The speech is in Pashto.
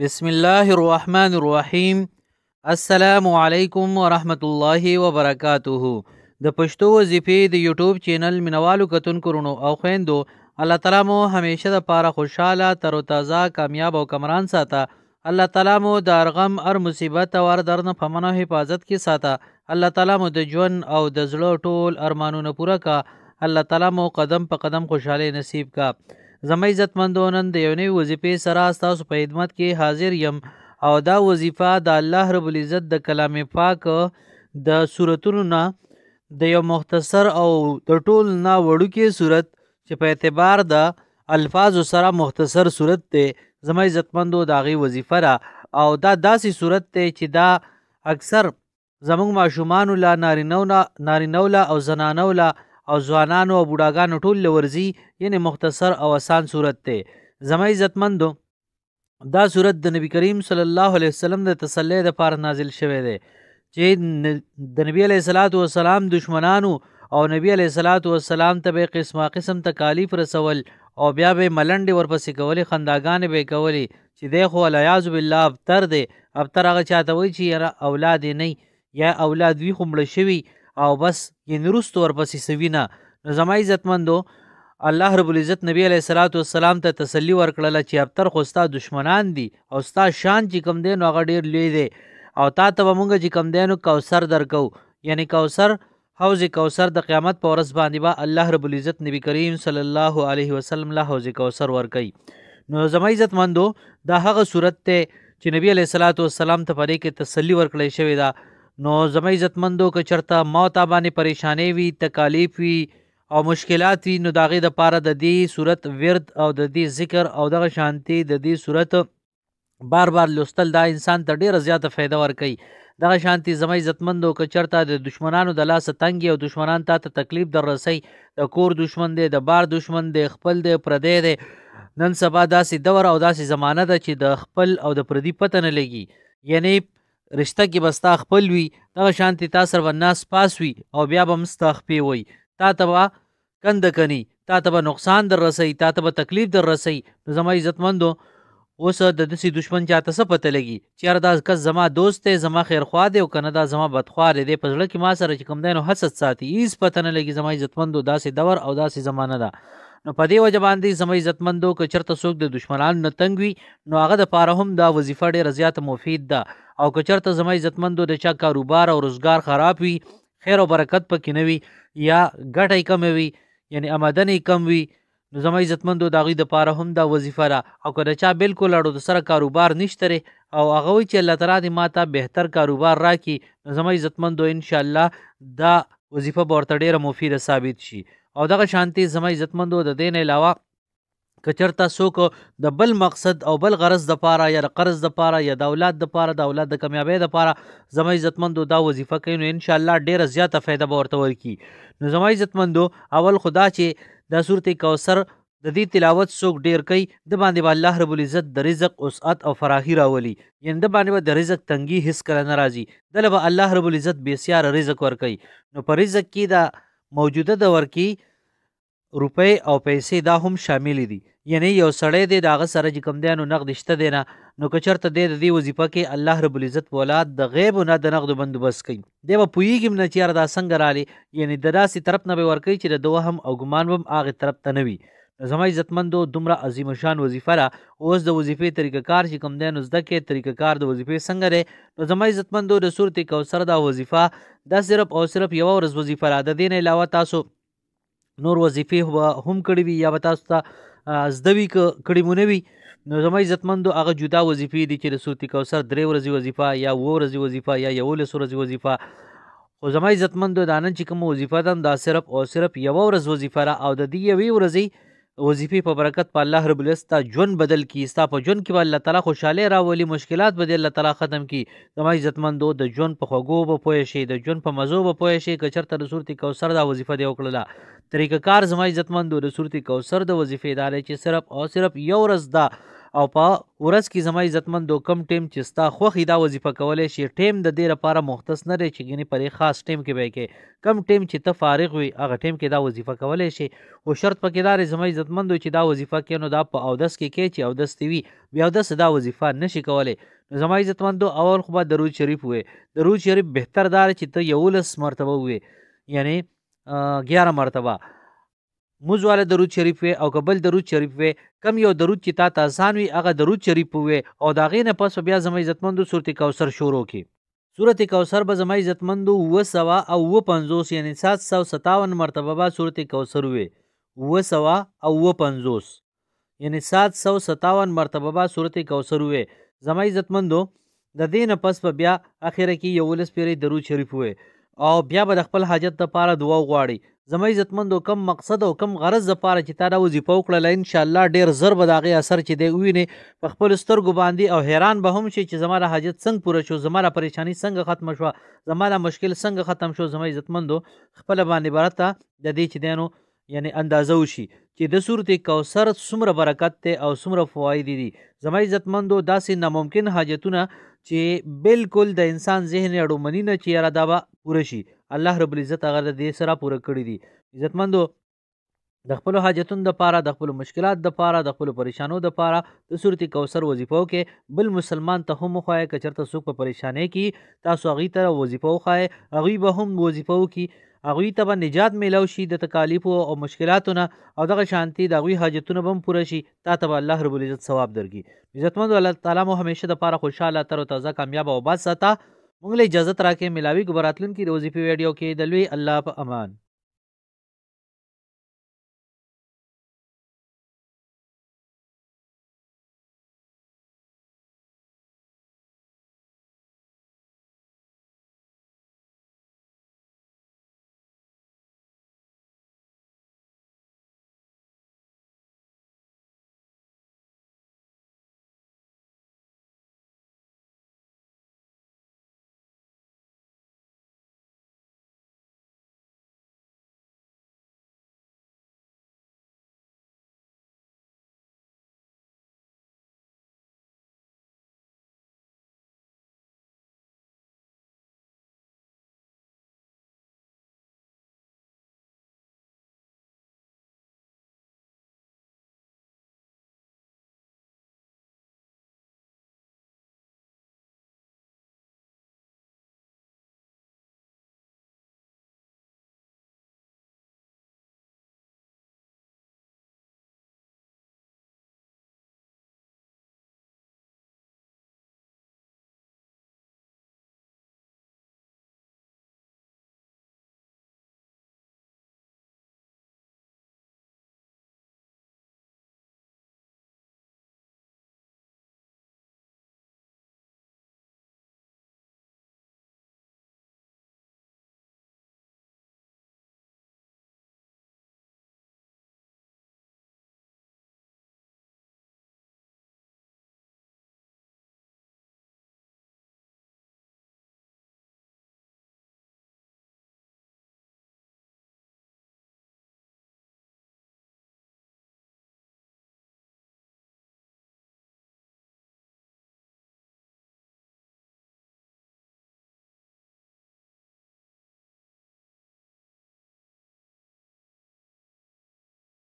بسم الله الرحمن الرحیم السلام علیکم ورحمت الله وبرکاته د پښتو وظیفې د یوټیوب چینل مینوالو کتونکو رونو او خويندو الله تعالی مو همیشه د پاره خوشاله تر او تازه کامیاب او کمران ساته الله تعالی مو د ارغم ار مصیبت او ار درن فمنو حفاظت کې ساته الله تعالی مو د ژوند او د زړه ټول ارمانونه پوره کا الله تعالی مو قدم په قدم خوشاله نصیب کا زما عزتمندو نن د یو نوې وظیفې سره ستاسو په خدمت کې حاضر یم او دا وظیفه د الله رب العزت د کلام پاک د صورتونو نه د یو مختصر او د ټول نه وړوکې صورت چې په اعتبار د الفاظو سره مختصر صورت دی زما عزتمندو د هغې وظیفه ده او دا داسې صورت دی چې دا اکثر زمونږ ماشومانو لا نارینو لا نارینو لا او زنانو لا او ځوانانو او بوډاګانو ټول لورځي یعنی مختصر او آسان صورت ته زما عزتمندو دا صورت د نبی کریم صلی الله علیه وسلم د تسلی لپاره نازل شوی دی چې د نبی علیه الصلاۃ والسلام دشمنانو او نبی علیه الصلاۃ والسلام ته به قسمه قسم تکالیف رسول او بیا به ملنډې ورپسې کولې خنداګانې به کولې چې دی خو الیاذ بالله ابتر دی ابتر هغه چاته وایي چې یاره اولاد یې نه یا اولاد وي خو مړه شوي او بس یعنی وروسته ورپسې څه وینه نو زما عزتمندو الله رب العزت نبی علیه الصلاۃ والسلام ته تسلی ورکړله چې ابتر خو ستا دشمنان دي او ستا شان چې کوم دی نو هغه ډېر لوی دی او تا ته به مونږ چې کوم دی نو کوثر درکو یعنی کوثر حوض کوثر د قیامت په ورځ باندې به با الله رب العزت نبی کریم صلی الله علیه وسلم له حوض کوثر ورکړي نو زما عزتمندو دا هغه صورت ته چې نبی علیه الصلاۃ والسلام ته پرې کې تسلی ورکړی شوی ده نو زما عزتمندو که چرته ما تا باندې پریشانې وي تکالیف وي او مشکلات وي نو داغه د پاره د دې صورت ورد او د دې ذکر او دغه شانتي د دې صورت بار بار لوستل دا انسان ته ډیره زیاته فایده ورکوي دغه شانتي زما عزتمندو که چرته د دشمنانو د لاسه تنګي او دشمنان ته تکلیف در رسي د کور دشمن دی د بار دشمن دی خپل دی پردی دی نن سبا داسې دور او داسې زمانه ده چې د خپل او د پردي پته نه لګي یعنی رشته کې بستا خپل وي دغه شانتي تا سره به ناس پاس وي او بیا به مستا خپې وي تا ته به کنده کني تا ته به نقصان در رسي تا ته به تکلیف در رسي نو زما عزتمندو اوس د دسي دشمن چاته څه پته لګي چې یار دا کس زما دوست دی زما خیرخوا دی او کنه دا زما بدخوا دی په زړه کې ما سره چې کوم دی نو حسد ساتي هیڅ پته نه لګي زما عزتمندو داسې دور او داسې زمانه ده دا. نو په دې وجه باندې زموږ عزتمندو که چرته څوک د دشمنانو نه تنګ وي نو هغه د پاره هم دا وظیفه ډیره زیاته مفید ده او که چرته زموږ عزتمندو د چا کاروبار او روزګار خراب وي خیر او برکت پکې نه وي یا ګټه کم وي یعنی آمدنې کم وي نو زما عزتمندو د هغوی دپاره هم دا وظیفه ده او که د چا بالکل اړو د سره کاروبار نشته دی او هغه وایي چې الله تعالی دې ما ته بهتر کاروبار راکړي نو زما عزتمندو انشاءالله دا وظیفه به ورته ډېره مفیده ثابت شي او دغه شانتي زما عزتمندو د دین علاوه که چرته څوک د بل مقصد او بل غرض د پاره یا قرض د پاره یا د اولاد د پاره د اولاد د کمیابی د پاره زما عزتمندو دا وظیفه کوي نو ان شاء الله ډیره زیاته فایده به ورته ورکي نو زما عزتمندو اول خدا چې د سورته کوثر د دې تلاوت څوک ډیر کوي د باندې به الله رب العزت د رزق وسعت او فراهی راولي یعنی د باندې به د رزق تنګي هیڅ کله ناراضي دله به الله رب العزت بسیار رزق ورکي نو په رزق کې دا موجوده دور کې روپۍ او پیسې دا هم شامل دي یعنی یو سړی دی داغه سره چې کم دی نو نقد شته دی نه نو که چېرته دی د دې وظیفه کې الله رب العزت والا د غیب نه د نقد بندوبست کوي دی به پوهېږي نه چې یاره دا څنګه رالې یعنی د داسې طرف نه به ورکوي چې د دوهم او ګمان به هم هغې طرف ته نه وي زما عزتمندو دومره عظیم شان وظیفه را اوس د وظیفې طریقه کار چې کوم دی نو زده کې طریقه کار د وظیفې څنګه دی نو زما عزتمندو د صورت کوثر دا وظیفه دا صرف او صرف یوه ورځ وظیفه را د دې نه علاوه تاسو نور وظیفې هم کړې وي یا به تاسو ته زده وي که کړې مو نه وي نو زما عزتمندو هغه جدا وظیفې دي چې د صورت کوثر درې ورځې وظیفه یا اووه ورځې وظیفه یا یولس ورځې وظیفه خو زما عزتمندو دا نن چې کومه وظیفه ده دا صرف او صرف یوه ورځ وظیفه را او د دې یوې ورځې وظیفې په برکت په الله رب العزت ژوند بدل کی ستا په ژوند کې به الله تعالی خوشاله راولي مشکلات به الله تعالی ختم کی زما عزتمندو د ژوند په خوګو به پوه شي د ژوند په مزو به پوه شي که چېرته د صورت کوثر دا وظیفه دی وکړله طریقه کار زما عزتمندو د صورت کوثر د وظیفې دارې چې صرف او صرف یو ورځ دا او په ورځ کې زما عزتمند کم ټیم چې ستا خوخي دا وظیفه کولای شي ټیم د دې لپاره مختص نه دی چې ګینه پرې خاص ټیم کې به کې کم ټیم چې ته فارغ وي هغه ټیم کې دا وظیفه کولای شي او شرط پکې دا زما عزتمند چې دا وظیفه کې نو دا په اودس کې کې چې اودس تیوي بیا اودس دا وظیفه نشي کولای نو زما عزتمندو اول خو به درود شریف وې درود شریف بهتر دار چې ته یولس مرتبه وې یعنی 11 مرتبه موز والا درود شریف وي او قبل درود شریف وي کم یو درود چې تا ته آسان وي هغه درود شریف وي او دا غې نه پس بیا زما عزتمندو سورته کوثر شروع کی سورته کوثر به زما عزتمندو و سوا او و 50 یعنی 757 مرتبه به سورته کوثر وي و سوا او و 50 یعنی 757 مرتبه به سورته کوثر وي زما عزتمندو د دینه پس په بیا اخره کې یو لس پیری درود شریف وي او بیا به د خپل حاجت لپاره دعا وغواړي زما عزتمندو کم مقصد او کم غرض لپاره چې تا دا وظیفه وکړله ان شاء الله ډیر زر به د اثر چې دی ووینې په خپل سترګو باندې او حیران به هم شي چې زما دا حاجت څنګه پوره شو زما دا پریشانی څنګه ختم شوه زما دا مشکل څنګه ختم شو زما عزتمندو خپل باندې برته د دې چې دینو یعنی اندازه وشي چې د صورت کوثر څومره برکت ته او څومره فواید دي زما عزتمندو داسې ناممکن حاجتونه چې بالکل د انسان ذهن اړومنی نه چې را دا به پوره شي الله رب العزت هغه د دې سره پوره کړی دي عزتمندو د خپل حاجتونو لپاره د خپل مشکلات لپاره د خپل پریشانو لپاره د صورت کوثر وظیفو کې بل مسلمان ته هم خوای کچرته سوق په پریشانه کې تاسو غي تر وظیفو خوای غي به هم وظیفو کې هغوی ته به نجات میلاو شي د تکالیفو او مشکلاتو نه او دغه شانتي د هغوی حاجتونه به هم پوره شي تا ته به الله رب العزت ثواب درکړي عزتمندو الله تعالی مو همیشه د پاره خوشحاله تر او تازه کامیابه او باد ساته مونږ له اجازه ترا کې ملاوي ګبراتلون کې د وظیفې ویډیو کې د لوی الله په امان